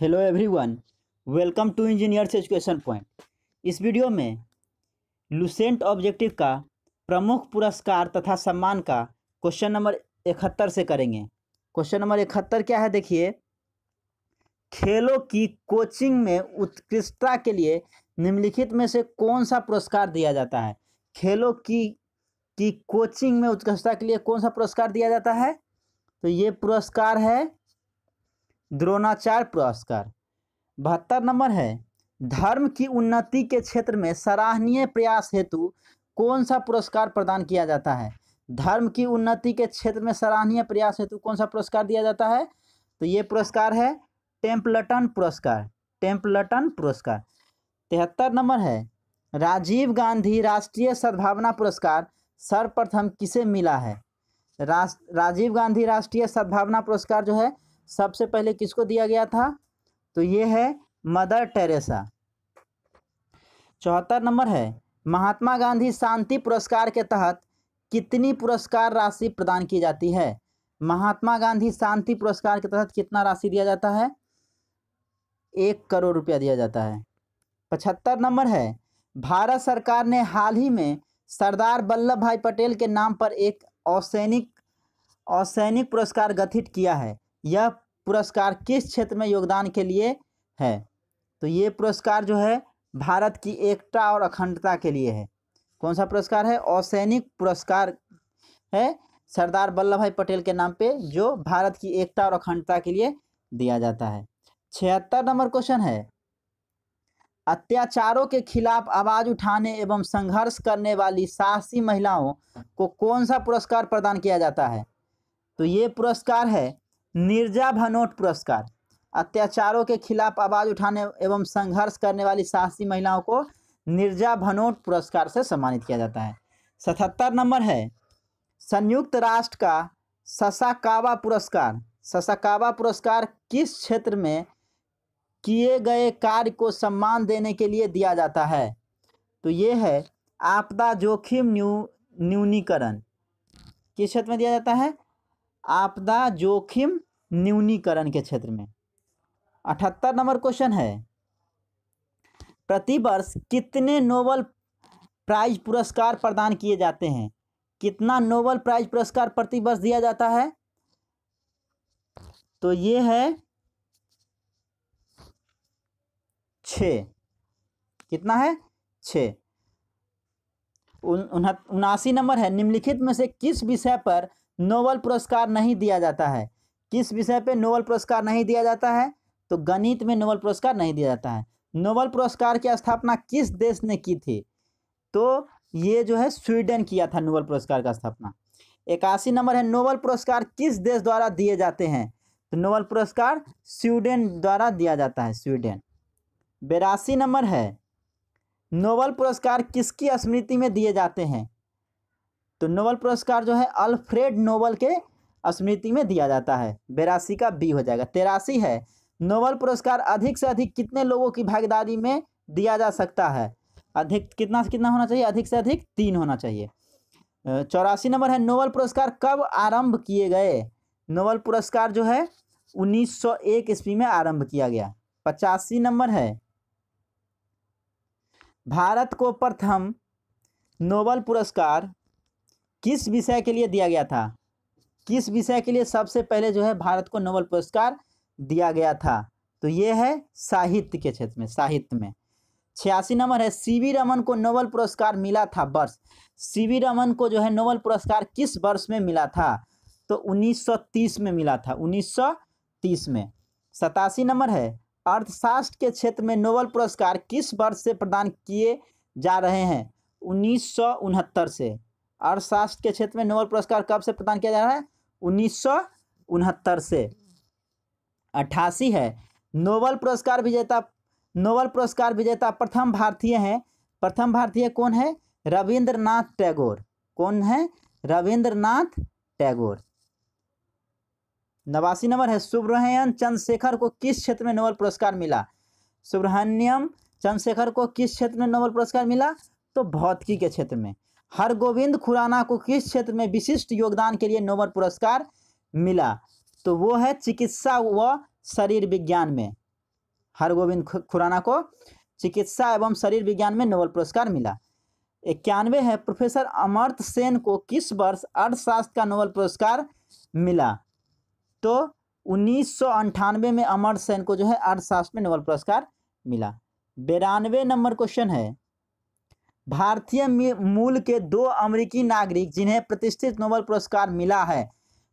hello everyone welcome to engineers education point इस video में Lucent objective का प्रमुख पुरस्कार तथा सम्मान का क्वेश्चन नंबर इकहत्तर से करेंगे क्वेश्चन नंबर इकहत्तर क्या है देखिए खेलों की कोचिंग में उत्कृष्टता के लिए निम्नलिखित में से कौन सा पुरस्कार दिया जाता है खेलों की की कोचिंग में उत्कृष्टता के लिए कौन सा पुरस्कार दिया जाता है तो ये पुरस्कार है द्रोणाचार्य पुरस्कार बहत्तर नंबर है धर्म की उन्नति के क्षेत्र में सराहनीय प्रयास हेतु कौन सा पुरस्कार प्रदान किया जाता है धर्म की उन्नति के क्षेत्र में सराहनीय प्रयास हेतु कौन सा पुरस्कार दिया जाता है तो ये पुरस्कार है टेम्पलटन पुरस्कार टेम्पलटन पुरस्कार तिहत्तर नंबर है राजीव गांधी राष्ट्रीय सद्भावना पुरस्कार सर्वप्रथम किसे मिला है राज, राजीव गांधी राष्ट्रीय सद्भावना पुरस्कार जो है सबसे पहले किसको दिया गया था तो ये है मदर टेरेसा चौहत्तर नंबर है महात्मा गांधी शांति पुरस्कार के तहत कितनी पुरस्कार राशि प्रदान की जाती है महात्मा गांधी शांति पुरस्कार के तहत कितना राशि दिया जाता है एक करोड़ रुपया दिया जाता है पचहत्तर नंबर है भारत सरकार ने हाल ही में सरदार वल्लभ भाई पटेल के नाम पर एक असैनिक असैनिक पुरस्कार गठित किया है यह पुरस्कार किस क्षेत्र में योगदान के लिए है तो ये पुरस्कार जो है भारत की एकता और अखंडता के लिए है कौन सा पुरस्कार है असैनिक पुरस्कार है सरदार वल्लभ भाई पटेल के नाम पे जो भारत की एकता और अखंडता के लिए दिया जाता है छिहत्तर नंबर क्वेश्चन है अत्याचारों के खिलाफ आवाज उठाने एवं संघर्ष करने वाली साहसी महिलाओं को कौन सा पुरस्कार प्रदान किया जाता है तो ये पुरस्कार है निर्जा भनोट पुरस्कार अत्याचारों के खिलाफ आवाज उठाने एवं संघर्ष करने वाली साहसी महिलाओं को निर्जा भनोट पुरस्कार से सम्मानित किया जाता है सतहत्तर नंबर है संयुक्त राष्ट्र का ससाकावा पुरस्कार ससाकावा पुरस्कार किस क्षेत्र में किए गए कार्य को सम्मान देने के लिए दिया जाता है तो ये है आपदा जोखिम न्यू न्यूनीकरण किस क्षेत्र में दिया जाता है आपदा जोखिम न्यूनीकरण के क्षेत्र में अठहत्तर नंबर क्वेश्चन है प्रतिवर्ष कितने नोबल प्राइज पुरस्कार प्रदान किए जाते हैं कितना नोबल प्राइज पुरस्कार प्रतिवर्ष दिया जाता है तो ये है छ कितना है छ उनासी नंबर है निम्नलिखित में से किस विषय पर नोबल पुरस्कार नहीं दिया जाता है किस विषय पे नोबल पुरस्कार नहीं दिया जाता है तो गणित में नोबल पुरस्कार नहीं दिया जाता है नोबल पुरस्कार की स्थापना किस देश ने की थी तो ये जो है स्वीडन किया था नोबल पुरस्कार का स्थापना इक्यासी नंबर है नोबल पुरस्कार किस देश द्वारा दिए जाते हैं तो नोबल पुरस्कार स्वीडन द्वारा दिया जाता है स्वीडन बेरासी नंबर है नोबल पुरस्कार किसकी स्मृति में दिए जाते हैं तो नोबल पुरस्कार जो है अल्फ्रेड नोबल के स्मृति में दिया जाता है बेरासी का बी हो जाएगा तेरासी है नोबल पुरस्कार अधिक से अधिक कितने लोगों की भागीदारी में दिया जा सकता है अधिक कितना से कितना होना चाहिए अधिक से अधिक तीन होना चाहिए चौरासी नंबर है नोबल पुरस्कार कब आरंभ किए गए नोबल पुरस्कार जो है 1901 ईस्वी में आरंभ किया गया पचासी नंबर है भारत को प्रथम नोबल पुरस्कार किस विषय के लिए दिया गया था किस विषय के लिए सबसे पहले जो है भारत को नोबल पुरस्कार दिया गया था तो ये है साहित्य के क्षेत्र में साहित्य में छियासी नंबर है सीवी रमन को नोबल पुरस्कार मिला था वर्ष सीवी रमन को जो है नोबल पुरस्कार किस वर्ष में मिला था तो 1930 में मिला था 1930 में सतासी नंबर है अर्थशास्त्र के क्षेत्र में नोबल पुरस्कार किस वर्ष से प्रदान किए जा रहे हैं उन्नीस से अर्थशास्त्र के क्षेत्र में नोबल पुरस्कार कब से प्रदान किया जा रहा है उन्नीस से अट्ठासी है नोबल पुरस्कार विजेता नोबल पुरस्कार विजेता प्रथम भारतीय हैं प्रथम भारतीय कौन है रविंद्रनाथ टैगोर कौन है रविंद्रनाथ टैगोर नवासी नंबर है सुब्रहण चंद्रशेखर को किस क्षेत्र में नोबल पुरस्कार मिला सुब्रहण्यम चंद्रशेखर को किस क्षेत्र में नोबल पुरस्कार मिला तो भौतिकी के क्षेत्र में हरगोविंद खुराना को किस क्षेत्र में विशिष्ट योगदान के लिए नोबल पुरस्कार मिला तो वो है चिकित्सा व शरीर विज्ञान में हरगोविंद खुराना को चिकित्सा एवं शरीर विज्ञान में नोबल पुरस्कार मिला इक्यानवे है प्रोफेसर अमर्त सेन को किस वर्ष अर्थशास्त्र का नोबल पुरस्कार मिला तो उन्नीस में अमर सेन को जो है अर्थशास्त्र में नोबल पुरस्कार मिला बिरानवे नंबर क्वेश्चन है भारतीय मूल के दो अमेरिकी नागरिक जिन्हें प्रतिष्ठित नोबल पुरस्कार मिला है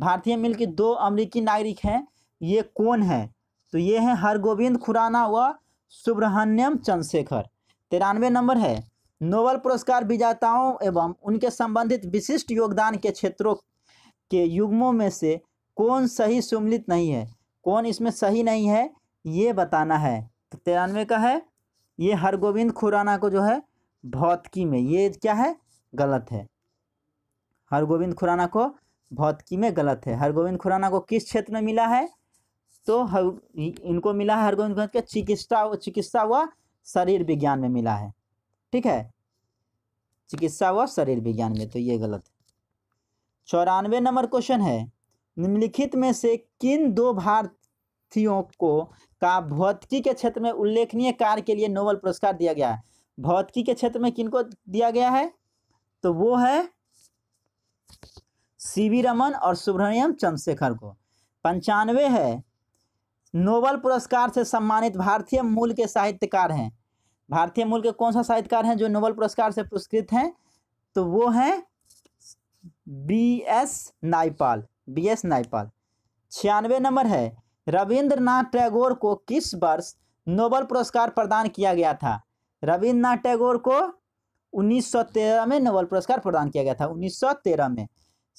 भारतीय मूल के दो अमेरिकी नागरिक हैं ये कौन है तो ये हैं हरगोविंद खुराना व सुब्रहण्यम चंद्रशेखर तिरानवे नंबर है नोबल पुरस्कार विजेताओं एवं उनके संबंधित विशिष्ट योगदान के क्षेत्रों के युग्मों में से कौन सही सुमिलित नहीं है कौन इसमें सही नहीं है ये बताना है तो तिरानवे का है ये हरगोविंद खुराना को जो है भौतिकी में ये क्या है गलत है हरगोविंद खुराना को भौतिकी में गलत है हरगोविंद खुराना को किस क्षेत्र में मिला है तो हर इनको मिला है हरगोविंद खुराना के चिकित्सा चिकित्सा व शरीर विज्ञान में मिला है ठीक है चिकित्सा व शरीर विज्ञान में तो ये गलत है चौरानवे नंबर क्वेश्चन है निम्नलिखित में से किन दो भारतीयों को का भौतिकी के क्षेत्र में उल्लेखनीय कार्य के लिए नोबल पुरस्कार दिया गया है भौतिकी के क्षेत्र में किनको दिया गया है तो वो है सी वी रमन और सुब्रमण्यम चंद्रशेखर को पंचानवे है नोबल पुरस्कार से सम्मानित भारतीय मूल के साहित्यकार हैं भारतीय मूल के कौन सा साहित्यकार हैं जो नोबल पुरस्कार से पुरस्कृत हैं तो वो हैं B S Naipaul B S Naipaul छियानवे नंबर है रविंद्रनाथ टैगोर को किस वर्ष नोबल पुरस्कार प्रदान किया गया था रविन्द्रनाथ टैगोर को 1913 में नोबल पुरस्कार प्रदान किया गया था 1913 में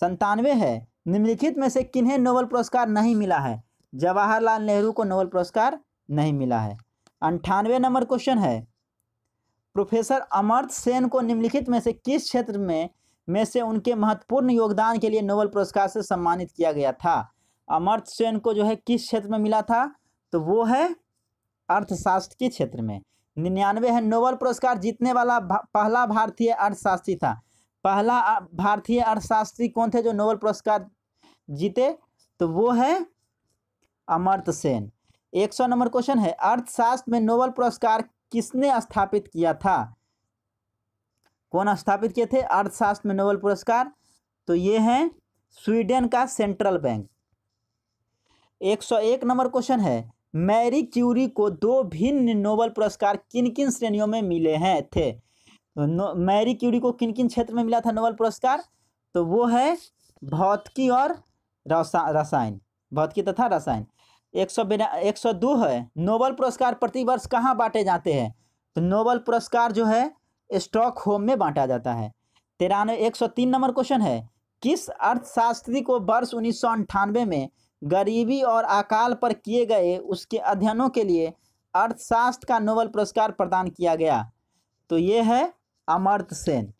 संतानवे है निम्नलिखित में से किन्हें नोबल पुरस्कार नहीं मिला है जवाहरलाल नेहरू को नोबल पुरस्कार नहीं मिला है अंठानवे नंबर क्वेश्चन है प्रोफेसर अमर्त सेन को निम्नलिखित में से किस क्षेत्र में में से उनके महत्वपूर्ण योगदान के लिए नोबल पुरस्कार से सम्मानित किया गया था अमर्त सेन को जो है किस क्षेत्र में मिला था तो वो है अर्थशास्त्र के क्षेत्र में निन्यानवे है नोबल पुरस्कार जीतने वाला भा, पहला भारतीय अर्थशास्त्री था पहला भारतीय अर्थशास्त्री कौन थे जो नोबल पुरस्कार जीते तो वो है अमर्त सेन एक सौ नंबर क्वेश्चन है अर्थशास्त्र में नोबल पुरस्कार किसने स्थापित किया था कौन स्थापित किए थे अर्थशास्त्र में नोबल पुरस्कार तो ये है स्वीडन का सेंट्रल बैंक एक सौ एक नंबर क्वेश्चन है मैरी क्यूरी को दो भिन्न नोबल पुरस्कार किन किन श्रेणियों में मिले हैं थे तो मैरी क्यूरी को किन किन क्षेत्र में मिला था नोबल पुरस्कार तो वो है भौतिकी और रसायन भौतिकी तथा रसायन एक सौ बिना एक सौ दो है नोबल पुरस्कार प्रतिवर्ष कहाँ बांटे जाते हैं तो नोबल पुरस्कार जो है स्टॉक होम में बांटा जाता है तिरानवे एक सौ तीन नंबर क्वेश्चन है किस अर्थशास्त्री को वर्ष उन्नीस सौ अंठानवे में गरीबी और अकाल पर किए गए उसके अध्ययनों के लिए अर्थशास्त्र का नोबल पुरस्कार प्रदान किया गया तो ये है अमर्त सेन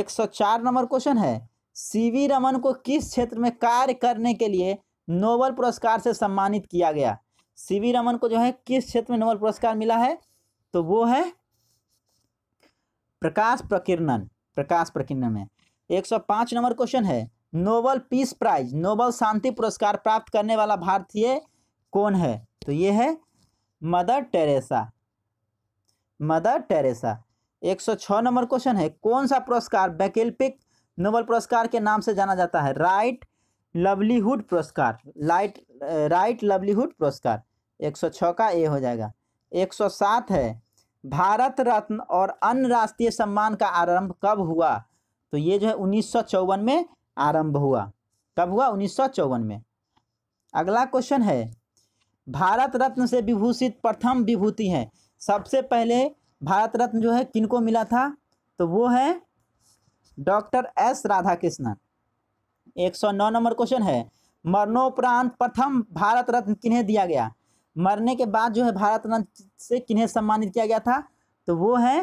104 नंबर क्वेश्चन है सीवी रमन को किस क्षेत्र में कार्य करने के लिए नोबल पुरस्कार से सम्मानित किया गया सीवी रमन को जो है किस क्षेत्र में नोबल पुरस्कार मिला है तो वो है प्रकाश प्रकीर्णन प्रकाश प्रकीर्णन में 105 नंबर क्वेश्चन है नोबल पीस प्राइज नोबल शांति पुरस्कार प्राप्त करने वाला भारतीय कौन है तो ये है मदर टेरेसा मदर टेरेसा एक सौ नंबर क्वेश्चन है कौन सा पुरस्कार वैकल्पिक नोबल पुरस्कार के नाम से जाना जाता है राइट लवलीहुड पुरस्कार लाइट राइट लवलीहुड पुरस्कार एक सौ का ए हो जाएगा एक सौ सात है भारत रत्न और अन्य राष्ट्रीय सम्मान का आरंभ कब हुआ तो ये जो है उन्नीस में आरंभ हुआ कब हुआ उन्नीस में अगला क्वेश्चन है भारत रत्न से विभूषित प्रथम विभूति है सबसे पहले भारत रत्न जो है किनको मिला था तो वो है डॉक्टर एस राधाकृष्णन एक सौ नौ नंबर क्वेश्चन है मरणोपरांत प्रथम भारत रत्न किन्हें दिया गया मरने के बाद जो है भारत रत्न से किन्हें सम्मानित किया गया था तो वो है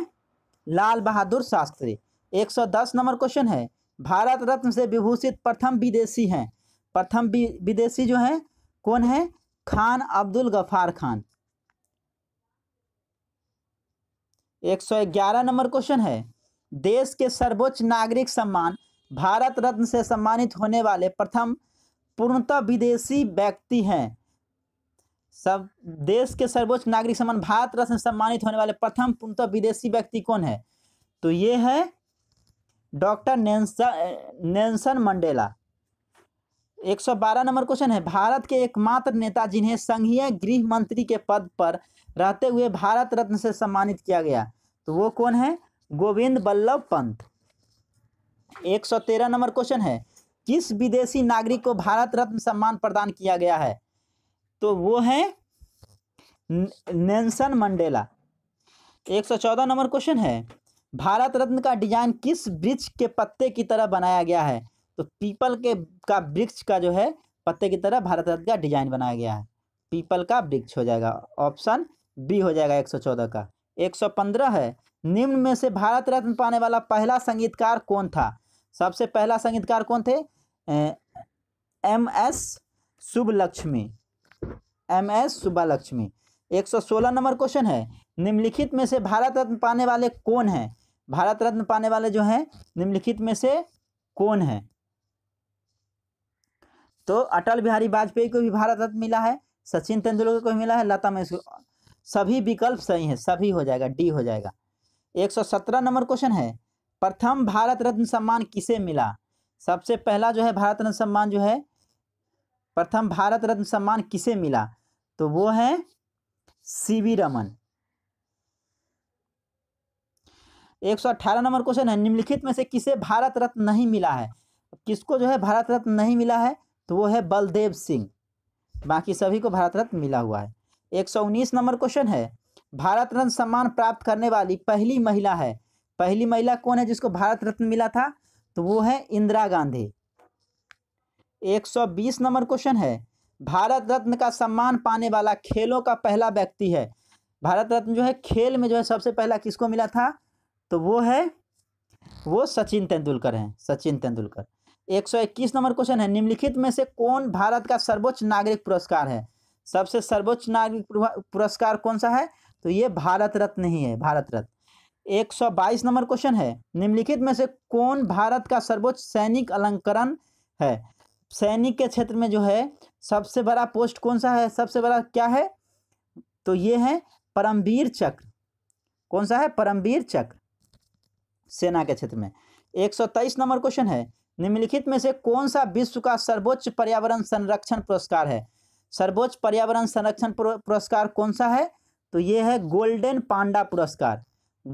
लाल बहादुर शास्त्री एक सौ दस नंबर क्वेश्चन है भारत रत्न से विभूषित प्रथम विदेशी हैं प्रथम विदेशी जो है कौन है खान अब्दुल गफार खान एक सौ ग्यारह नंबर क्वेश्चन है देश के सर्वोच्च नागरिक सम्मान भारत रत्न से सम्मानित होने वाले प्रथम पूर्णतः विदेशी व्यक्ति हैं सब देश के सर्वोच्च नागरिक सम्मान भारत रत्न से सम्मानित होने वाले प्रथम पूर्णतः विदेशी व्यक्ति कौन है तो ये है doctor Nelson Mandela 112 number question है भारत के एकमात्र नेता जिन्हें संघीय गृह मंत्री के पद पर रहते हुए भारत रत्न से सम्मानित किया गया तो वो कौन है गोविंद बल्लभ पंत 113 नंबर क्वेश्चन है किस विदेशी नागरिक को भारत रत्न सम्मान प्रदान किया गया है तो वो है नेल्सन मंडेला 114 नंबर क्वेश्चन है भारत रत्न का डिजाइन किस वृक्ष के पत्ते की तरह बनाया गया है तो पीपल के का वृक्ष का जो है पत्ते की तरह भारत रत्न का डिजाइन बनाया गया है पीपल का वृक्ष हो जाएगा ऑप्शन बी हो जाएगा एक का एक है निम्न में से भारत रत्न पाने वाला पहला संगीतकार कौन था सबसे पहला संगीतकार कौन थे M S Subbulakshmi M S Subbulakshmi एक सौ सोलह नंबर क्वेश्चन है निम्नलिखित में से भारत रत्न पाने वाले कौन हैं भारत रत्न पाने वाले जो हैं निम्नलिखित में से कौन है तो अटल बिहारी वाजपेयी को भी भारत रत्न मिला है सचिन तेंदुलकर को भी मिला है लता मंगेशकर सभी विकल्प सही है सभी हो जाएगा डी हो जाएगा 117 नंबर क्वेश्चन है प्रथम भारत रत्न सम्मान किसे मिला सबसे पहला जो है भारत रत्न सम्मान जो है प्रथम भारत रत्न सम्मान किसे मिला तो वो है C V Raman 118 number question है निम्नलिखित में से किसे भारत रत्न नहीं मिला है किसको जो है भारत रत्न नहीं मिला है तो वो है बलदेव सिंह बाकी सभी को भारत रत्न मिला हुआ है उन्नीस नंबर क्वेश्चन है भारत रत्न सम्मान प्राप्त करने वाली पहली महिला है पहली महिला कौन है जिसको भारत रत्न मिला था तो वो है इंदिरा गांधी 120 नंबर क्वेश्चन है भारत रत्न का सम्मान पाने वाला खेलों का पहला व्यक्ति है भारत रत्न जो है खेल में जो है सबसे पहला किसको मिला था तो वो है वो सचिन तेंदुलकर हैं सचिन तेंदुलकर 121 नंबर क्वेश्चन है निम्नलिखित में से कौन भारत का सर्वोच्च नागरिक पुरस्कार है सबसे सर्वोच्च नागरिक पुरस्कार कौन सा है तो ये भारत रत्न ही है भारत रत्न 122 नंबर क्वेश्चन है निम्नलिखित में से कौन भारत का सर्वोच्च सैनिक अलंकरण है सैनिक के क्षेत्र में जो है सबसे बड़ा पोस्ट कौन सा है सबसे बड़ा क्या है तो ये है परमवीर चक्र कौन सा है परमवीर चक्र सेना के क्षेत्र में तेईस नंबर क्वेश्चन है निम्नलिखित में से कौन सा विश्व का सर्वोच्च पर्यावरण संरक्षण पुरस्कार है सर्वोच्च पर्यावरण संरक्षण पुरस्कार कौन सा है तो ये है गोल्डन पांडा पुरस्कार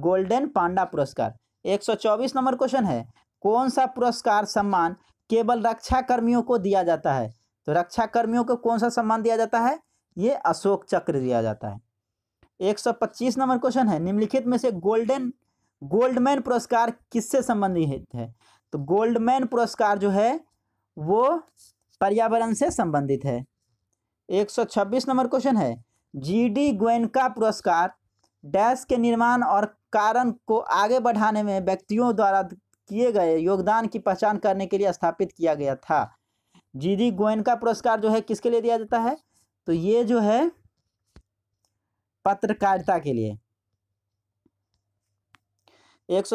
गोल्डन पांडा पुरस्कार 124 नंबर क्वेश्चन है कौन सा पुरस्कार सम्मान केवल रक्षा कर्मियों को दिया जाता है तो रक्षा कर्मियों को कौन सा सम्मान दिया जाता है ये अशोक चक्र दिया जाता है 125 नंबर क्वेश्चन है निम्नलिखित में से गोल्डन गोल्डमैन पुरस्कार किससे संबंधित है तो गोल्डमैन पुरस्कार जो है वो पर्यावरण से संबंधित है 126 नंबर क्वेश्चन है जी डी गोयनका पुरस्कार डैश के निर्माण और कारण को आगे बढ़ाने में व्यक्तियों द्वारा किए गए योगदान की पहचान करने के लिए स्थापित किया गया था जी डी गोयनका पुरस्कार जो है किसके लिए दिया जाता है तो ये जो है पत्रकारिता के लिए एक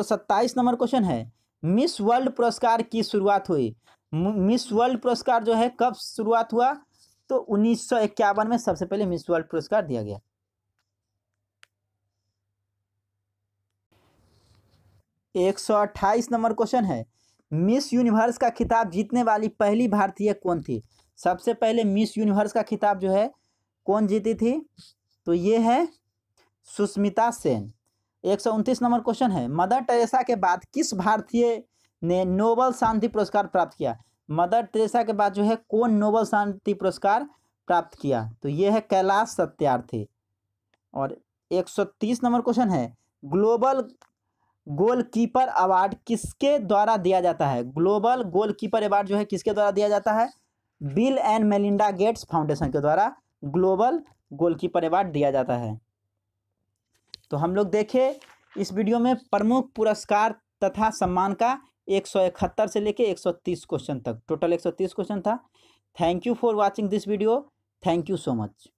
नंबर क्वेश्चन है मिस वर्ल्ड पुरस्कार की शुरुआत हुई मिस वर्ल्ड पुरस्कार जो है कब शुरुआत हुआ तो उन्नीस में सबसे पहले मिस वर्ल्ड पुरस्कार दिया गया एक सौ अट्ठाईस नंबर क्वेश्चन है मिस यूनिवर्स का खिताब जीतने वाली पहली भारतीय कौन थी सबसे पहले मिस यूनिवर्स का खिताब जो है कौन जीती थी तो ये है सुष्मिता सेन एक सौ उनतीस नंबर क्वेश्चन है मदर टेरेसा के बाद किस भारतीय ने नोबल शांति पुरस्कार प्राप्त किया मदर टेरेसा के बाद जो है कौन नोबल शांति पुरस्कार प्राप्त किया तो ये है कैलाश सत्यार्थी और एक सौ तीस नंबर क्वेश्चन है ग्लोबल गोलकीपर अवार्ड किसके द्वारा दिया जाता है ग्लोबल गोलकीपर अवार्ड जो है किसके द्वारा दिया जाता है Bill and Melinda Gates foundation के द्वारा ग्लोबल गोलकीपर अवार्ड दिया जाता है तो हम लोग देखें इस वीडियो में प्रमुख पुरस्कार तथा सम्मान का एक सौ इकहत्तर से लेके एक सौ तीस क्वेश्चन तक टोटल एक सौ तीस क्वेश्चन था thank you for watching this video thank you so much